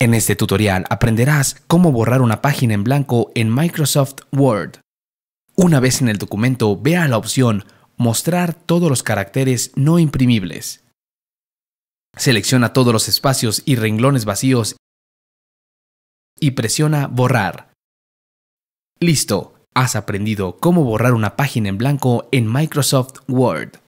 En este tutorial aprenderás cómo borrar una página en blanco en Microsoft Word. Una vez en el documento, vea la opción Mostrar todos los caracteres no imprimibles. Selecciona todos los espacios y renglones vacíos y presiona Borrar. Listo, has aprendido cómo borrar una página en blanco en Microsoft Word.